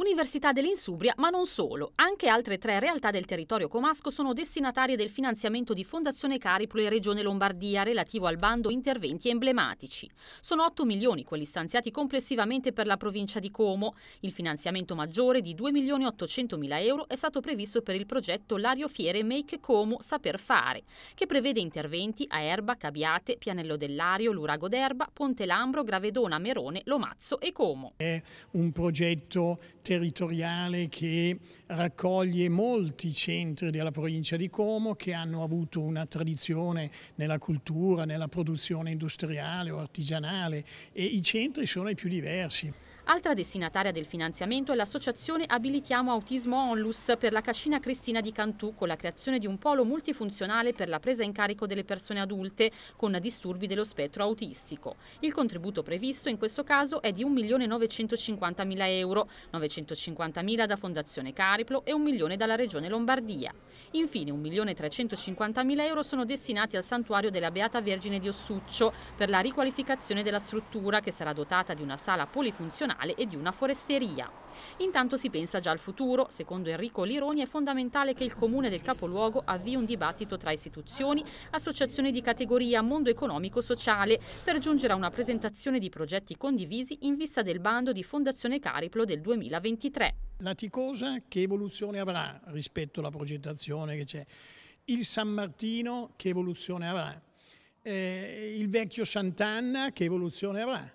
Università dell'Insubria, ma non solo, anche altre tre realtà del territorio comasco sono destinatarie del finanziamento di Fondazione Caripule Regione Lombardia relativo al bando interventi emblematici. Sono 8 milioni quelli stanziati complessivamente per la provincia di Como. Il finanziamento maggiore di 2 milioni 800 mila euro è stato previsto per il progetto Lario Fiere Make Como Saper Fare, che prevede interventi a Erba, Cabiate, Pianello dell'Ario, Lurago d'Erba, Ponte Lambro, Gravedona, Merone, Lomazzo e Como. È un progetto territoriale che raccoglie molti centri della provincia di Como che hanno avuto una tradizione nella cultura, nella produzione industriale o artigianale e i centri sono i più diversi. Altra destinataria del finanziamento è l'associazione Abilitiamo Autismo Onlus per la Cascina Cristina di Cantù con la creazione di un polo multifunzionale per la presa in carico delle persone adulte con disturbi dello spettro autistico. Il contributo previsto in questo caso è di 1.950.000 euro, 950.000 da Fondazione Cariplo e 1 milione dalla Regione Lombardia. Infine 1.350.000 euro sono destinati al santuario della Beata Vergine di Ossuccio per la riqualificazione della struttura che sarà dotata di una sala polifunzionale comunale e di una foresteria. Intanto si pensa già al futuro. Secondo Enrico Lironi è fondamentale che il comune del capoluogo avvii un dibattito tra istituzioni, associazioni di categoria, mondo economico-sociale per giungere a una presentazione di progetti condivisi in vista del bando di Fondazione Cariplo del 2023. La Ticosa che evoluzione avrà rispetto alla progettazione che c'è? Il San Martino che evoluzione avrà? Eh, il vecchio Sant'Anna che evoluzione avrà?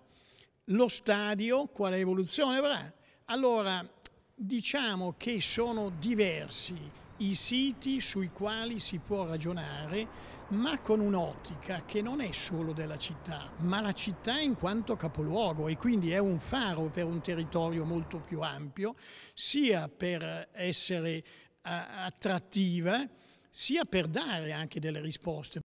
lo stadio quale evoluzione avrà. Allora diciamo che sono diversi i siti sui quali si può ragionare, ma con un'ottica che non è solo della città, ma la città in quanto capoluogo e quindi è un faro per un territorio molto più ampio, sia per essere eh, attrattiva, sia per dare anche delle risposte.